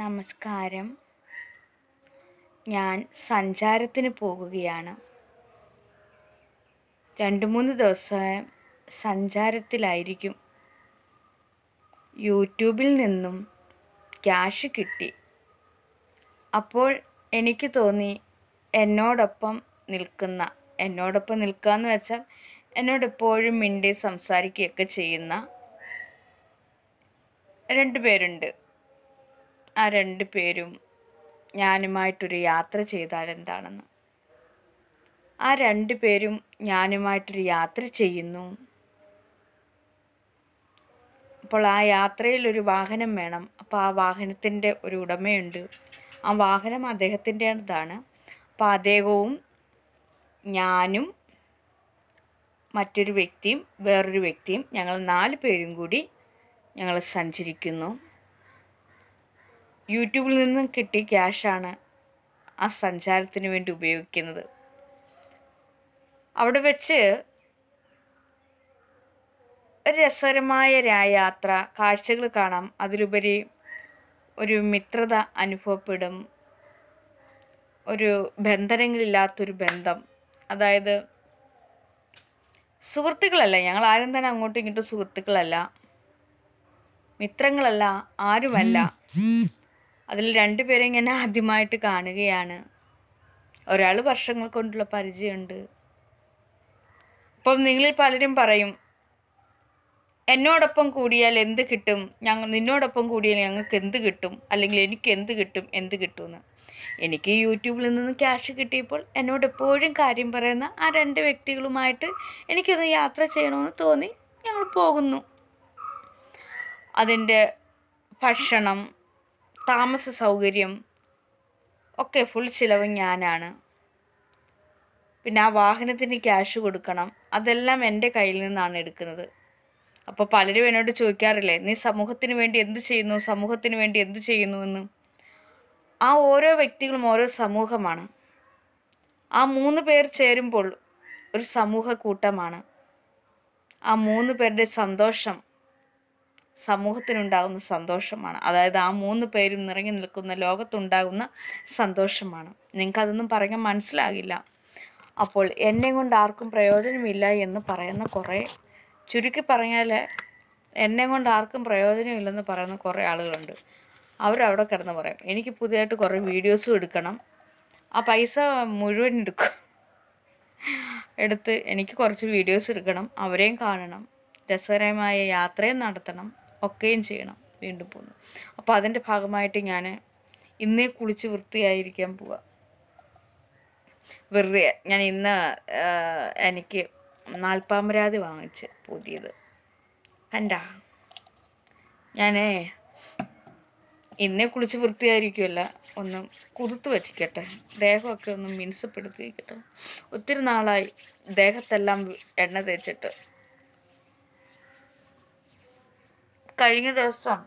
നമസ്കാരം ഞാൻ സഞ്ചാരത്തിന് പോകുകയാണ് രണ്ട് മൂന്ന് ദിവസം സഞ്ചാരത്തിലായിരിക്കും യൂട്യൂബിൽ നിന്നും ക്യാഷ് കിട്ടി അപ്പോൾ എനിക്ക് തോന്നി എന്നോടൊപ്പം നിൽക്കുന്ന എന്നോടൊപ്പം നിൽക്കുക എന്ന് വെച്ചാൽ എന്നോട് എപ്പോഴും മിണ്ടി സംസാരിക്കുകയൊക്കെ ചെയ്യുന്ന രണ്ട് പേരുണ്ട് ആ രണ്ട് പേരും ഞാനുമായിട്ടൊരു യാത്ര ചെയ്താൽ എന്താണെന്ന് ആ രണ്ട് പേരും ഞാനുമായിട്ടൊരു യാത്ര ചെയ്യുന്നു അപ്പോൾ ആ യാത്രയിൽ ഒരു വാഹനം വേണം അപ്പോൾ ആ വാഹനത്തിൻ്റെ ഒരു ഉടമയുണ്ട് ആ വാഹനം അദ്ദേഹത്തിൻ്റെതാണ് അപ്പോൾ അദ്ദേഹവും ഞാനും മറ്റൊരു വ്യക്തിയും വേറൊരു വ്യക്തിയും ഞങ്ങൾ നാല് പേരും കൂടി ഞങ്ങൾ സഞ്ചരിക്കുന്നു യൂട്യൂബിൽ നിന്നും കിട്ടിയ ക്യാഷാണ് ആ സഞ്ചാരത്തിന് വേണ്ടി ഉപയോഗിക്കുന്നത് അവിടെ വെച്ച് ഒരു രസകരമായ യാത്ര കാഴ്ചകൾ കാണാം അതിലുപരി ഒരു മിത്രത അനുഭവപ്പെടും ഒരു ബന്ധനങ്ങളില്ലാത്തൊരു ബന്ധം അതായത് സുഹൃത്തുക്കളല്ല ഞങ്ങൾ ആരും തന്നെ അങ്ങോട്ടും ഇങ്ങോട്ടും സുഹൃത്തുക്കളല്ല മിത്രങ്ങളല്ല ആരുമല്ല അതിൽ രണ്ടുപേരെ ഇങ്ങനെ ആദ്യമായിട്ട് കാണുകയാണ് ഒരാൾ വർഷങ്ങൾ കൊണ്ടുള്ള പരിചയമുണ്ട് അപ്പം നിങ്ങളിൽ പലരും പറയും എന്നോടൊപ്പം കൂടിയാൽ എന്ത് കിട്ടും ഞങ്ങൾ നിന്നോടൊപ്പം കൂടിയാൽ ഞങ്ങൾക്ക് എന്ത് കിട്ടും അല്ലെങ്കിൽ എനിക്ക് എന്ത് കിട്ടും എന്ത് കിട്ടുമെന്ന് എനിക്ക് യൂട്യൂബിൽ നിന്ന് ക്യാഷ് കിട്ടിയപ്പോൾ എന്നോട് എപ്പോഴും കാര്യം പറയുന്ന ആ രണ്ട് വ്യക്തികളുമായിട്ട് എനിക്കൊന്ന് യാത്ര ചെയ്യണമെന്ന് തോന്നി ഞങ്ങൾ പോകുന്നു അതിൻ്റെ ഭക്ഷണം താമസ സൗകര്യം ഒക്കെ ഫുൾ ചിലവ് ഞാനാണ് പിന്നെ ആ വാഹനത്തിന് ക്യാഷ് കൊടുക്കണം അതെല്ലാം എൻ്റെ കയ്യിൽ നിന്നാണ് എടുക്കുന്നത് അപ്പോൾ പലരും എന്നോട് ചോദിക്കാറില്ലേ നീ സമൂഹത്തിന് വേണ്ടി എന്ത് ചെയ്യുന്നു സമൂഹത്തിന് വേണ്ടി എന്ത് ചെയ്യുന്നു എന്ന് ആ ഓരോ വ്യക്തികളും ഓരോ സമൂഹമാണ് ആ മൂന്ന് പേർ ചേരുമ്പോൾ ഒരു സമൂഹ കൂട്ടമാണ് ആ മൂന്ന് പേരുടെ സന്തോഷം സമൂഹത്തിനുണ്ടാകുന്ന സന്തോഷമാണ് അതായത് ആ മൂന്ന് പേരും നിറങ്ങി നിൽക്കുന്ന ലോകത്തുണ്ടാകുന്ന സന്തോഷമാണ് നിങ്ങൾക്കതൊന്നും പറയാൻ മനസ്സിലാകില്ല അപ്പോൾ എന്നെ കൊണ്ട് ആർക്കും പ്രയോജനമില്ല എന്ന് പറയുന്ന കുറേ ചുരുക്കി പറഞ്ഞാൽ എന്നെ കൊണ്ട് ആർക്കും പ്രയോജനമില്ലെന്ന് പറയുന്ന കുറേ ആളുകളുണ്ട് അവരവിടെ കിടന്ന് പറയും എനിക്ക് പുതിയതായിട്ട് കുറേ വീഡിയോസും എടുക്കണം ആ പൈസ മുഴുവൻ എടുക്കും എടുത്ത് എനിക്ക് കുറച്ച് വീഡിയോസ് എടുക്കണം അവരെയും കാണണം രസകരമായ യാത്രയും നടത്തണം ഒക്കെയും ചെയ്യണം വീണ്ടും പോകുന്നു അപ്പോൾ അതിൻ്റെ ഭാഗമായിട്ട് ഞാൻ ഇന്നേ കുളിച്ച് വൃത്തിയായിരിക്കാൻ പോവാം വെറുതെ ഞാൻ ഇന്ന് എനിക്ക് നാൽപ്പാമരാതി വാങ്ങിച്ച് പുതിയത് കണ്ട ഞാനേ ഇന്നെ കുളിച്ച് വൃത്തിയായിരിക്കുമല്ല ഒന്ന് കുതിർത്ത് വച്ചിക്കട്ടെ ദേഹമൊക്കെ ഒന്ന് മിനുസപ്പെടുത്തിക്കട്ടെ ഒത്തിരി നാളായി ദേഹത്തെല്ലാം എണ്ണ തേച്ചിട്ട് കഴിഞ്ഞ ദിവസം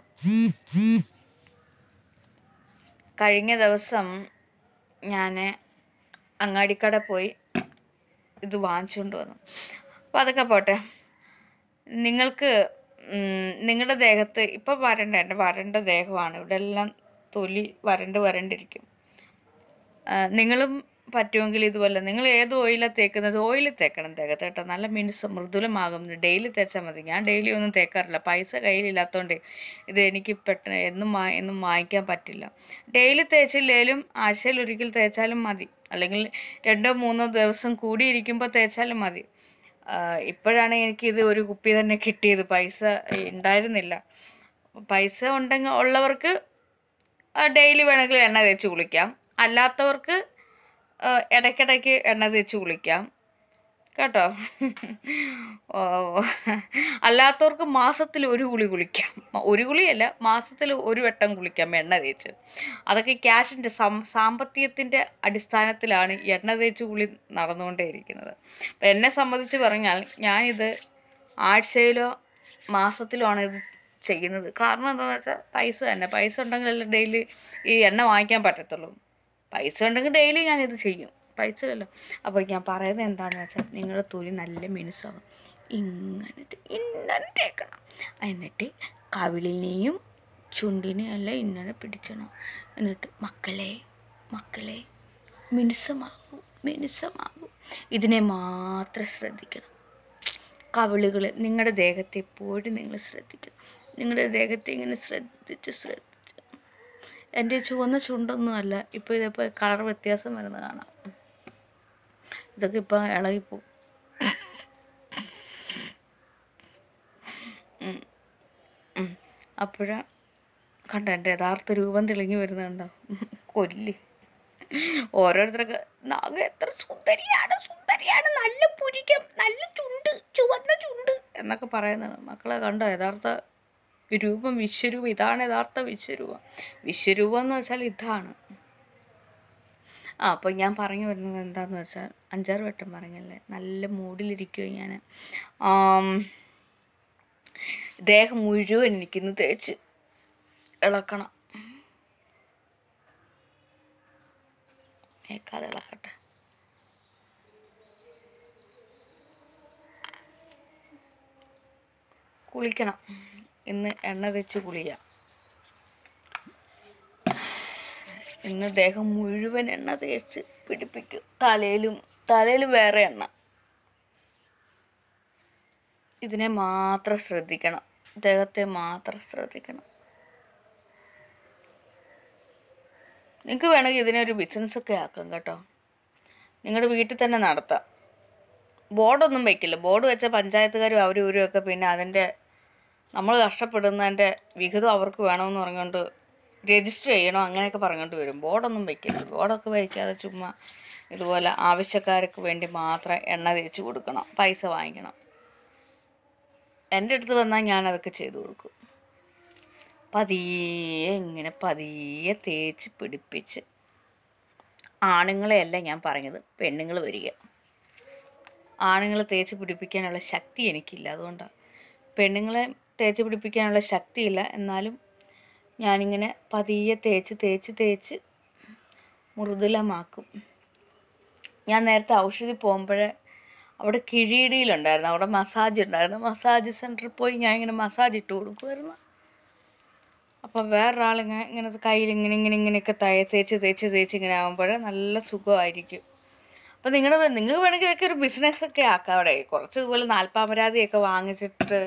കഴിഞ്ഞ ദിവസം ഞാൻ അങ്ങാടിക്കട പോയി ഇത് വാങ്ങിച്ചുകൊണ്ട് വന്നു അപ്പോൾ അതൊക്കെ പോട്ടെ നിങ്ങൾക്ക് നിങ്ങളുടെ ദേഹത്ത് ഇപ്പം വരണ്ട എൻ്റെ വരണ്ട ദേഹമാണ് ഇവിടെ എല്ലാം തൊലി വരണ്ട് വരണ്ടിരിക്കും നിങ്ങളും പറ്റുമെങ്കിൽ ഇതുപോലെ നിങ്ങൾ ഏത് ഓയിലാണ് തേക്കുന്നത് ഓയിൽ തേക്കണം തേക്കത്ത് കേട്ടോ നല്ല മിനുസ് മൃദുലമാകും ഡെയിലി തേച്ചാൽ മതി ഞാൻ ഡെയിലി ഒന്നും തേക്കാറില്ല പൈസ കയ്യിലില്ലാത്തതുകൊണ്ട് ഇത് എനിക്ക് പെട്ടെന്ന് എന്നും എന്നും വാങ്ങിക്കാൻ പറ്റില്ല ഡെയിലി തേച്ചില്ലേലും ആഴ്ചയിൽ ഒരിക്കൽ തേച്ചാലും മതി അല്ലെങ്കിൽ രണ്ടോ മൂന്നോ ദിവസം കൂടിയിരിക്കുമ്പോൾ തേച്ചാലും മതി ഇപ്പോഴാണ് എനിക്കിത് ഒരു കുപ്പി തന്നെ കിട്ടിയത് പൈസ ഉണ്ടായിരുന്നില്ല പൈസ ഉണ്ടെങ്കിൽ ഉള്ളവർക്ക് ഡെയിലി വേണമെങ്കിൽ എണ്ണ തേച്ച് കുളിക്കാം അല്ലാത്തവർക്ക് ഇടയ്ക്കിടയ്ക്ക് എണ്ണ തേച്ച് കുളിക്കാം കേട്ടോ ഓ അല്ലാത്തവർക്ക് മാസത്തിൽ ഒരു കുളി കുളിക്കാം ഒരു കുളിയല്ല മാസത്തിൽ ഒരു വട്ടം കുളിക്കാം എണ്ണ തേച്ച് അതൊക്കെ ക്യാഷിൻ്റെ സം സാമ്പത്തികത്തിൻ്റെ അടിസ്ഥാനത്തിലാണ് എണ്ണ തേച്ച് കുളി നടന്നുകൊണ്ടേയിരിക്കുന്നത് അപ്പം എന്നെ സംബന്ധിച്ച് പറഞ്ഞാൽ ഞാനിത് ആഴ്ചയിലോ മാസത്തിലോ ആണ് ഇത് ചെയ്യുന്നത് കാരണം എന്താണെന്ന് വെച്ചാൽ പൈസ തന്നെ പൈസ ഉണ്ടെങ്കിലല്ലേ ഡെയിലി ഈ എണ്ണ വാങ്ങിക്കാൻ പറ്റത്തുള്ളൂ പൈസ ഉണ്ടെങ്കിൽ ഡെയിലി ഞാനിത് ചെയ്യും പൈസ ഇല്ലല്ലോ അപ്പോൾ ഞാൻ പറയുന്നത് എന്താണെന്ന് വെച്ചാൽ നിങ്ങളുടെ തൊലി നല്ല മിനുസാകും ഇങ്ങനെ ഇങ്ങനെ എന്നിട്ട് കവിളിനെയും ചുണ്ടിനെയും എല്ലാം ഇങ്ങനെ പിടിച്ചണം എന്നിട്ട് മക്കളെ മക്കളെ മിനുസമാകൂ മിനുസമാകൂ ഇതിനെ മാത്രം ശ്രദ്ധിക്കണം കവിളുകൾ നിങ്ങളുടെ ദേഹത്തെ എപ്പോഴും നിങ്ങൾ ശ്രദ്ധിക്കണം നിങ്ങളുടെ ദേഹത്തെ ഇങ്ങനെ ശ്രദ്ധിച്ച് ശ്രദ്ധ എൻ്റെ ചുവന്ന ചുണ്ടൊന്നുമല്ല ഇപ്പോൾ ഇതിപ്പോൾ കളർ വ്യത്യാസം വരുന്ന കാണാം ഇതൊക്കെ ഇപ്പോൾ ഇളകിപ്പോ അപ്പോഴാ കണ്ട എൻ്റെ യഥാർത്ഥ രൂപം തെളിഞ്ഞു വരുന്നുണ്ടോ കൊല്ലി ഓരോരുത്തർക്ക് നാഗ എത്ര സുന്ദരിയാണ് സുന്ദരിയാണ് നല്ല പുരികം നല്ല ചുണ്ട് ചുവന്ന ചുണ്ട് എന്നൊക്കെ പറയുന്നത് മക്കളെ കണ്ടോ യഥാർത്ഥ രൂപം വിശ്വരൂപം ഇതാണ് യഥാർത്ഥ വിശ്വരൂപം വിശ്വരൂപം എന്ന് വെച്ചാൽ ഇതാണ് ആ അപ്പം ഞാൻ പറഞ്ഞു വരുന്നത് എന്താന്ന് വെച്ചാൽ അഞ്ചാറ് വട്ടം പറഞ്ഞല്ലേ നല്ല മൂഡിലിരിക്കുക ഞാൻ ദേഹം മുഴുവൻ എനിക്കിന്ന് തേച്ച് ഇളക്കണം മേക്കാതെ ഇളക്കട്ടെ കുളിക്കണം ഇന്ന് എണ്ണ തെച്ച് കുളിയ ഇന്ന് ദേഹം മുഴുവൻ എണ്ണ തേച്ച് പിടിപ്പിക്കും തലയിലും തലയിൽ വേറെ എണ്ണ ഇതിനെ മാത്രം ശ്രദ്ധിക്കണം ദേഹത്തെ മാത്രം ശ്രദ്ധിക്കണം നിങ്ങൾക്ക് വേണമെങ്കിൽ ഇതിനൊരു ബിസിനസ്സൊക്കെ ആക്കാം കേട്ടോ നിങ്ങളുടെ വീട്ടിൽ തന്നെ നടത്താം ബോർഡൊന്നും വെക്കില്ല ബോർഡ് വെച്ച പഞ്ചായത്തുകാരും അവരും ഇവരും ഒക്കെ പിന്നെ അതിൻ്റെ നമ്മൾ കഷ്ടപ്പെടുന്നതിൻ്റെ വിഹിതം അവർക്ക് വേണമെന്ന് പറഞ്ഞുകൊണ്ട് രജിസ്റ്റർ ചെയ്യണം അങ്ങനെയൊക്കെ പറഞ്ഞുകൊണ്ട് വരും ബോർഡൊന്നും വയ്ക്കരുത് ബോർഡൊക്കെ വയ്ക്കാതെ ചുമ്മാ ഇതുപോലെ ആവശ്യക്കാർക്ക് വേണ്ടി മാത്രം എണ്ണ തേച്ച് കൊടുക്കണം പൈസ വാങ്ങിക്കണം എൻ്റെ അടുത്ത് വന്നാൽ ഞാനതൊക്കെ ചെയ്തു കൊടുക്കും പതിയെ ഇങ്ങനെ പതിയെ തേച്ച് പിടിപ്പിച്ച് ആണുങ്ങളെയല്ല ഞാൻ പറഞ്ഞത് പെണ്ണുങ്ങൾ വരിക ആണുങ്ങളെ തേച്ച് പിടിപ്പിക്കാനുള്ള ശക്തി എനിക്കില്ല അതുകൊണ്ടാണ് പെണ്ണുങ്ങളെ തേച്ച് പിടിപ്പിക്കാനുള്ള ശക്തിയില്ല എന്നാലും ഞാനിങ്ങനെ പതിയെ തേച്ച് തേച്ച് തേച്ച് മൃദുലമാക്കും ഞാൻ നേരത്തെ ഔഷധി പോകുമ്പോഴേ അവിടെ കിഴിയിടിയിലുണ്ടായിരുന്നു അവിടെ മസാജ് ഉണ്ടായിരുന്നു മസാജ് സെൻറ്ററിൽ പോയി ഞാൻ ഇങ്ങനെ മസാജ് ഇട്ട് കൊടുക്കുമായിരുന്നു അപ്പോൾ വേറൊരാളിങ്ങനെ ഇങ്ങനെ കയ്യിൽ ഇങ്ങനെ ഇങ്ങനെ ഇങ്ങനെയൊക്കെ തയ തേച്ച് തേച്ച് തേച്ച് ഇങ്ങനെ ആകുമ്പോഴേ നല്ല സുഖമായിരിക്കും അപ്പോൾ നിങ്ങളുടെ നിങ്ങൾക്ക് വേണമെങ്കിൽ ഇതൊക്കെ ഒരു ബിസിനസ്സൊക്കെ ആക്കാം അവിടെ കുറച്ച് ഇതുപോലെ നാൽപ്പാമരാതിയൊക്കെ വാങ്ങിച്ചിട്ട്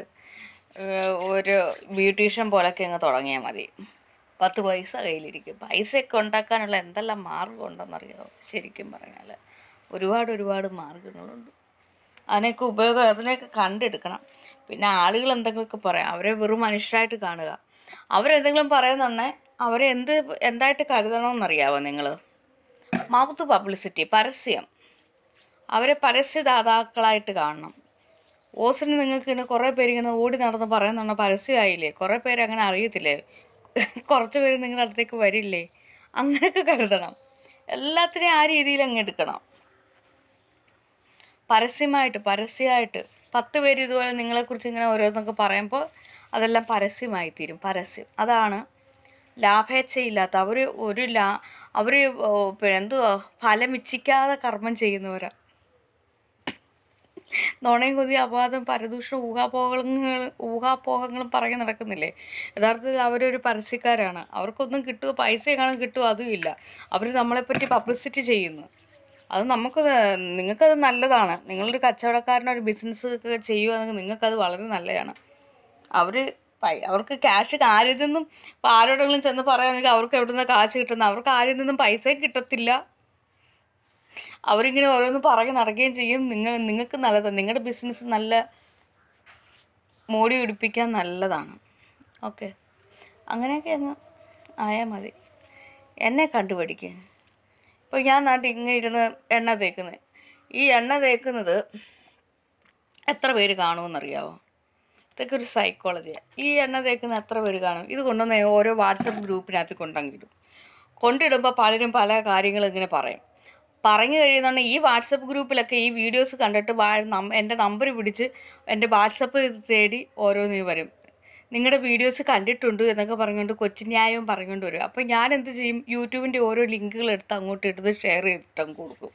ഒരു ബ്യൂട്ടീഷ്യൻ പോലൊക്കെ അങ്ങ് തുടങ്ങിയാൽ മതി പത്ത് പൈസ കയ്യിലിരിക്കും പൈസയൊക്കെ ഉണ്ടാക്കാനുള്ള എന്തെല്ലാം മാർഗം ശരിക്കും പറഞ്ഞാൽ ഒരുപാട് ഒരുപാട് മാർഗങ്ങളുണ്ട് അതിനൊക്കെ ഉപയോഗം അതിനെയൊക്കെ കണ്ടെടുക്കണം പിന്നെ ആളുകൾ എന്തെങ്കിലുമൊക്കെ പറയാം അവരെ വെറും മനുഷ്യരായിട്ട് കാണുക അവരെന്തെങ്കിലും പറയുന്നുണ്ടെ അവരെ എന്ത് എന്തായിട്ട് കരുതണമെന്നറിയാവോ നിങ്ങൾ മൗത്ത് പബ്ലിസിറ്റി പരസ്യം അവരെ പരസ്യദാതാക്കളായിട്ട് കാണണം ഓസിന് നിങ്ങൾക്ക് ഇങ്ങനെ കുറേ ഇങ്ങനെ ഓടി നടന്ന് പറയുന്നുണ്ടോ പരസ്യമായില്ലേ കുറേ പേര് അങ്ങനെ അറിയത്തില്ലേ കുറച്ച് പേര് നിങ്ങളുടെ അടുത്തേക്ക് വരില്ലേ അങ്ങനെയൊക്കെ കരുതണം എല്ലാത്തിനെയും ആ രീതിയിൽ അങ്ങ് എടുക്കണം പരസ്യമായിട്ട് പരസ്യമായിട്ട് പത്ത് പേര് ഇതുപോലെ നിങ്ങളെക്കുറിച്ച് ഇങ്ങനെ ഓരോന്നൊക്കെ പറയുമ്പോൾ അതെല്ലാം പരസ്യമായി തീരും പരസ്യം അതാണ് ലാഭേച്ഛയില്ലാത്ത അവർ ഒരു ലാ അവർ എന്തുവാ ഫലമിച്ഛിക്കാതെ കർമ്മം ചെയ്യുന്നവരാണ് നോണയും കൊതി അപവാദം പരദൂഷണ ഊഹാപോഹങ്ങൾ ഊഹാപോഹങ്ങളും പറഞ്ഞു നടക്കുന്നില്ലേ യഥാർത്ഥത്തിൽ അവരൊരു പരസ്യക്കാരാണ് അവർക്കൊന്നും കിട്ടുക പൈസ കാണാൻ കിട്ടുക അതുമില്ല അവർ നമ്മളെപ്പറ്റി പബ്ലിസിറ്റി ചെയ്യുന്നു അത് നമുക്ക് നിങ്ങൾക്കത് നല്ലതാണ് നിങ്ങളൊരു കച്ചവടക്കാരനോ ഒരു ബിസിനസ് ഒക്കെ ചെയ്യുകയാണെങ്കിൽ നിങ്ങൾക്കത് വളരെ നല്ലതാണ് അവർ അവർക്ക് ക്യാഷ് ആരിൽ നിന്നും ഇപ്പോൾ ആരോടെങ്കിലും ചെന്ന് പറയുകയാണെങ്കിൽ അവർക്ക് എവിടെ നിന്ന് കാശ് കിട്ടുന്നത് അവർക്ക് ആരിൽ നിന്നും പൈസയും കിട്ടത്തില്ല അവരിങ്ങനെ ഓരോന്ന് പറഞ്ഞ് നടക്കുകയും ചെയ്യും നിങ്ങൾ നിങ്ങൾക്ക് നല്ലതാണ് നിങ്ങളുടെ ബിസിനസ് നല്ല മോടി പിടിപ്പിക്കാൻ നല്ലതാണ് ഓക്കെ അങ്ങനെയൊക്കെ അങ്ങ് ആയാൽ മതി എന്നെ കണ്ടുപിടിക്ക് ഇപ്പോൾ ഞാൻ നാട്ടിൽ ഇങ്ങനെ ഇരുന്ന് എണ്ണ തേക്കുന്നത് ഈ എണ്ണ തേക്കുന്നത് എത്ര പേര് കാണുമെന്നറിയാവോ ഇതൊക്കെ ഒരു സൈക്കോളജിയാണ് ഈ എണ്ണ തേക്കുന്ന എത്ര പേര് കാണും ഇത് കൊണ്ടുവന്ന് ഓരോ വാട്സപ്പ് ഗ്രൂപ്പിനകത്ത് കൊണ്ടെങ്കിലും കൊണ്ടിടുമ്പോൾ പലരും പല കാര്യങ്ങൾ ഇങ്ങനെ പറയും പറഞ്ഞു കഴിയുന്നുണ്ടെങ്കിൽ ഈ വാട്സപ്പ് ഗ്രൂപ്പിലൊക്കെ ഈ വീഡിയോസ് കണ്ടിട്ട് എൻ്റെ നമ്പർ പിടിച്ച് എൻ്റെ വാട്സപ്പ് തേടി ഓരോന്ന് വരും നിങ്ങളുടെ വീഡിയോസ് കണ്ടിട്ടുണ്ട് എന്നൊക്കെ പറഞ്ഞുകൊണ്ട് കൊച്ചുന്യായവും പറഞ്ഞുകൊണ്ട് വരും അപ്പോൾ ഞാൻ എന്ത് ചെയ്യും യൂട്യൂബിൻ്റെ ഓരോ ലിങ്കുകൾ എടുത്ത് അങ്ങോട്ട് എടുത്ത് ഷെയർ ചെയ്തിട്ടും കൊടുക്കും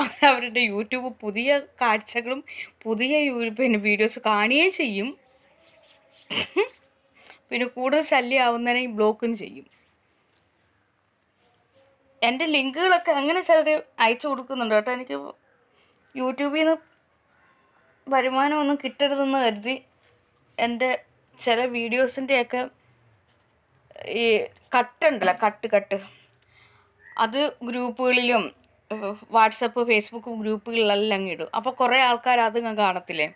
അങ്ങനെ അവരുടെ യൂട്യൂബ് പുതിയ കാഴ്ചകളും പുതിയ പിന്നെ വീഡിയോസ് കാണുകയും ചെയ്യും പിന്നെ കൂടുതൽ ശല്യമാവുന്നതിനെ ബ്ലോക്കും ചെയ്യും എൻ്റെ ലിങ്കുകളൊക്കെ അങ്ങനെ ചിലർ അയച്ചു കൊടുക്കുന്നുണ്ട് കേട്ടോ എനിക്ക് യൂട്യൂബിൽ നിന്ന് വരുമാനമൊന്നും കിട്ടരുതെന്ന് കരുതി എൻ്റെ ചില വീഡിയോസിൻ്റെയൊക്കെ ഈ കട്ടുണ്ടല്ലോ കട്ട് കട്ട് അത് ഗ്രൂപ്പുകളിലും വാട്സപ്പ് ഫേസ്ബുക്ക് ഗ്രൂപ്പുകളിലെല്ലാം അങ്ങ് ഇടും അപ്പോൾ കുറേ ആൾക്കാർ അതങ്ങ് കാണത്തില്ലേ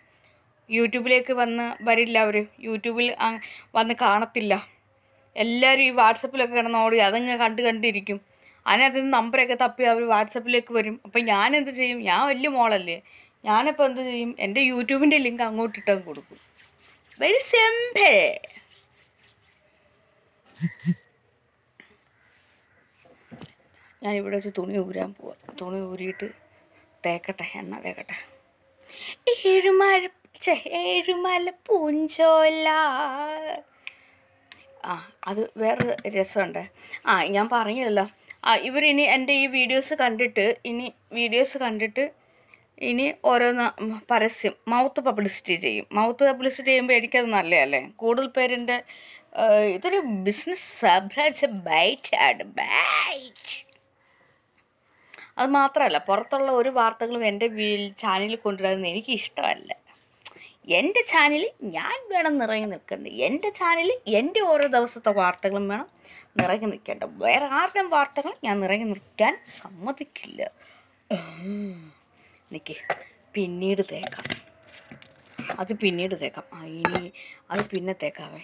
യൂട്യൂബിലേക്ക് വന്ന് വരില്ല അവർ യൂട്യൂബിൽ വന്ന് കാണത്തില്ല എല്ലാവരും ഈ വാട്സപ്പിലൊക്കെ കിടന്ന് ഓടി അതങ്ങ് കണ്ട് കണ്ടിരിക്കും അതിനകത്ത് നിന്ന് നമ്പറൊക്കെ തപ്പി അവർ വാട്സപ്പിലേക്ക് വരും അപ്പോൾ ഞാൻ എന്ത് ചെയ്യും ഞാൻ വലിയ മോളല്ലേ ഞാനിപ്പോൾ എന്ത് ചെയ്യും എൻ്റെ യൂട്യൂബിൻ്റെ ലിങ്ക് അങ്ങോട്ട് ഇട്ടാൽ കൊടുക്കും വെരി സെംഭേ ഞാൻ വെച്ച് തുണി ഊരാൻ പോവാം തുണി ഊരിയിട്ട് തേക്കട്ടെ എണ്ണ തേക്കട്ടെ ഏഴുമഴ ഏഴുമല പൂഞ്ചോല ആ അത് വേറൊരു രസമുണ്ട് ആ ഞാൻ പറഞ്ഞില്ലല്ലോ ആ ഇവരിനി എൻ്റെ ഈ വീഡിയോസ് കണ്ടിട്ട് ഇനി വീഡിയോസ് കണ്ടിട്ട് ഇനി ഓരോന്ന് പരസ്യം മൗത്ത് പബ്ലിസിറ്റി ചെയ്യും മൗത്ത് പബ്ലിസിറ്റി ചെയ്യുമ്പോൾ എനിക്കത് നല്ലതല്ലേ കൂടുതൽ പേരിൻ്റെ ഇതൊരു ബിസിനസ് സബ്രാജ് ബൈറ്റ് ആഡ് ബൈറ്റ് അത് മാത്രമല്ല പുറത്തുള്ള ഒരു വാർത്തകളും എൻ്റെ ചാനലിൽ കൊണ്ടുവരുന്നത് എനിക്ക് ഇഷ്ടമല്ല എൻ്റെ ചാനലിൽ ഞാൻ വേണം നിറയെ നിൽക്കേണ്ടത് എൻ്റെ ചാനലിൽ എൻ്റെ ഓരോ ദിവസത്തെ വാർത്തകളും വേണം നിറയെ നിൽക്കേണ്ട വേറെ ആരുടെ വാർത്തകൾ ഞാൻ നിറയെ നിൽക്കാൻ സമ്മതിക്കില്ല എനിക്ക് പിന്നീട് തേക്കാം അത് പിന്നീട് തേക്കാം ഇനി അത് പിന്നെ തേക്കാവേ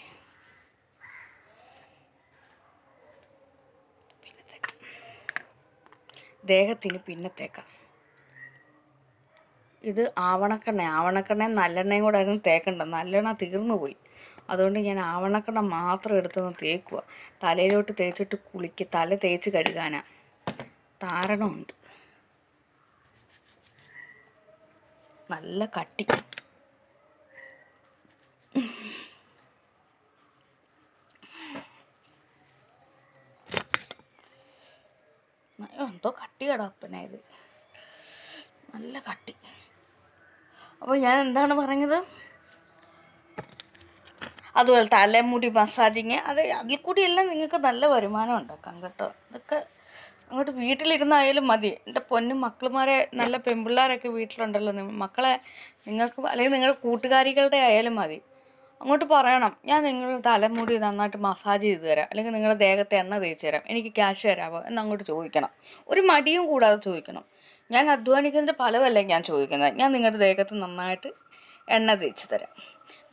പിന്നെ തേക്കാം ദേഹത്തിന് പിന്നെ തേക്കാം ഇത് ആവണക്കെണ്ണ ആവണക്കെണ്ണയും നല്ലെണ്ണയും കൂടെ ആയിരുന്നു തേക്കണ്ട നല്ലെണ്ണ തീർന്നു പോയി അതുകൊണ്ട് ഞാൻ ആവണക്കെണ്ണ മാത്രം എടുത്തൊന്ന് തേക്കുക തലയിലോട്ട് തേച്ചിട്ട് കുളിക്ക് തല തേച്ച് കഴുകാനാ താരണമുണ്ട് നല്ല കട്ടി എന്തോ കട്ടിയാടാ അപ്പനായത് നല്ല കട്ടി അപ്പോൾ ഞാൻ എന്താണ് പറഞ്ഞത് അതുപോലെ തലമുടി മസാജിങ് അത് അതിൽ കൂടിയെല്ലാം നിങ്ങൾക്ക് നല്ല വരുമാനം ഉണ്ടാക്കാം കേട്ടോ ഇതൊക്കെ അങ്ങോട്ട് വീട്ടിലിരുന്നായാലും മതി എൻ്റെ പൊന്നും മക്കളുമാരെ നല്ല പെൺപിള്ളേരൊക്കെ വീട്ടിലുണ്ടല്ലോ മക്കളെ നിങ്ങൾക്ക് അല്ലെങ്കിൽ നിങ്ങളുടെ കൂട്ടുകാരികളുടെ ആയാലും മതി അങ്ങോട്ട് പറയണം ഞാൻ നിങ്ങൾ തലമുടി നന്നായിട്ട് മസാജ് ചെയ്ത് തരാം അല്ലെങ്കിൽ നിങ്ങളുടെ ദേഹത്തെ എണ്ണ തേച്ച് തരാം എനിക്ക് ക്യാഷ് തരാമോ എന്നങ്ങോട്ട് ചോദിക്കണം ഒരു മടിയും കൂടാതെ ചോദിക്കണം ഞാൻ അധ്വാനിക്കുന്നതിൻ്റെ ഫലമല്ല ഞാൻ ചോദിക്കുന്നത് ഞാൻ നിങ്ങളുടെ ദേഹത്ത് നന്നായിട്ട് എണ്ണ തേച്ച് തരാം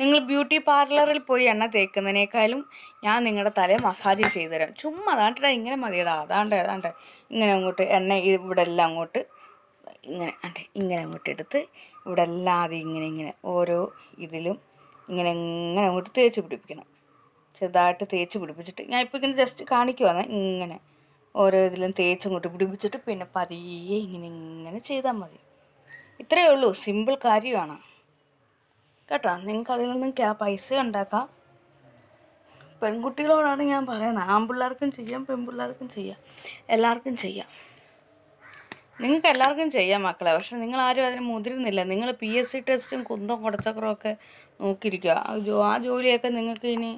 നിങ്ങൾ ബ്യൂട്ടി പാർലറിൽ പോയി എണ്ണ തേക്കുന്നതിനേക്കാളും ഞാൻ നിങ്ങളുടെ തലയെ മസാജ് ചെയ്ത് തരാം ചുമ്മാ അതാണ്ടാ ഇങ്ങനെ മതിയടാ അതാണ്ട് അതാണ്ട് ഇങ്ങനെ അങ്ങോട്ട് എണ്ണ ഇവിടെ എല്ലാം അങ്ങോട്ട് ഇങ്ങനെ അതെ ഇങ്ങനെ അങ്ങോട്ട് എടുത്ത് ഇവിടെ അല്ലാതെ ഇങ്ങനെ ഇങ്ങനെ ഓരോ ഇതിലും ഇങ്ങനെ ഇങ്ങനെ അങ്ങോട്ട് തേച്ച് പിടിപ്പിക്കണം ചെറുതായിട്ട് തേച്ച് പിടിപ്പിച്ചിട്ട് ഞാൻ ഇപ്പോൾ ഇങ്ങനെ ജസ്റ്റ് കാണിക്കുവാണ് ഇങ്ങനെ ഓരോ ഇതിലും തേച്ചങ്ങോട്ട് പിടിപ്പിച്ചിട്ട് പിന്നെ പതിയെ ഇങ്ങനെ ഇങ്ങനെ ചെയ്താൽ മതി ഇത്രയേ ഉള്ളൂ സിമ്പിൾ കാര്യമാണ് കേട്ടോ നിങ്ങൾക്ക് അതിൽ നിന്നും ക്യാ പൈസ ഉണ്ടാക്കാം പെൺകുട്ടികളോടാണ് ഞാൻ പറയുന്നത് ആൺപിള്ളേർക്കും ചെയ്യാം പെൺപിള്ളേർക്കും ചെയ്യാം എല്ലാവർക്കും ചെയ്യാം നിങ്ങൾക്ക് എല്ലാവർക്കും ചെയ്യാം മക്കളെ പക്ഷെ നിങ്ങൾ ആരും അതിന് മുതിരുന്നില്ല നിങ്ങൾ പി എസ് സി ടെസ്റ്റും കുന്തം ഒക്കെ നോക്കിയിരിക്കുക ആ ജോലിയൊക്കെ നിങ്ങൾക്ക് ഇനി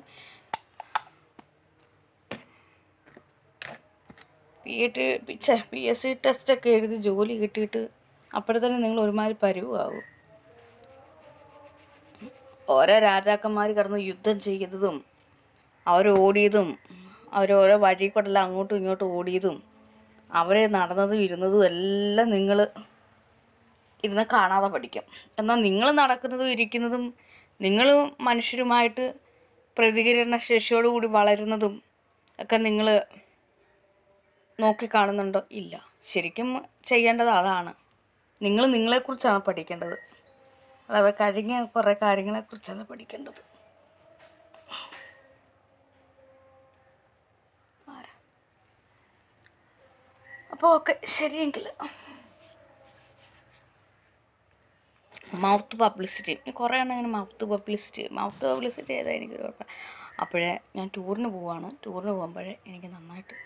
പി എട്ട് പിച്ച പി എസ് സി ടെസ്റ്റൊക്കെ എഴുതി ജോലി കിട്ടിയിട്ട് അപ്പോഴത്തന്നെ നിങ്ങൾ ഒരുമാതിരി പരുവാകും ഓരോ രാജാക്കന്മാർ കിടന്ന് യുദ്ധം ചെയ്തതും അവരോടിയതും അവരോരോ വഴി കൂടെല്ലാം അങ്ങോട്ടും ഇങ്ങോട്ടും ഓടിയതും അവരെ നടന്നതും ഇരുന്നതും എല്ലാം നിങ്ങൾ ഇരുന്ന് കാണാതെ പഠിക്കും എന്നാൽ നിങ്ങൾ നടക്കുന്നതും ഇരിക്കുന്നതും നിങ്ങൾ മനുഷ്യരുമായിട്ട് പ്രതികരണ ശേഷിയോടുകൂടി വളരുന്നതും ഒക്കെ നിങ്ങൾ നോക്കി ഇല്ല ശരിക്കും ചെയ്യേണ്ടത് അതാണ് നിങ്ങൾ നിങ്ങളെക്കുറിച്ചാണ് പഠിക്കേണ്ടത് അല്ലാതെ കഴിഞ്ഞ കുറേ കാര്യങ്ങളെക്കുറിച്ചാണ് പഠിക്കേണ്ടത് അപ്പോൾ ഓക്കെ ശരിയെങ്കിൽ മൗത്ത് പബ്ലിസിറ്റി കുറേ എണ്ണം ഇങ്ങനെ മൗത്ത് പബ്ലിസിറ്റി മൗത്ത് പബ്ലിസിറ്റി ചെയ്താൽ എനിക്കൊരു കുഴപ്പമില്ല അപ്പോഴേ ഞാൻ ടൂറിന് പോവാണ് ടൂറിന് പോകുമ്പോഴേ എനിക്ക് നന്നായിട്ട്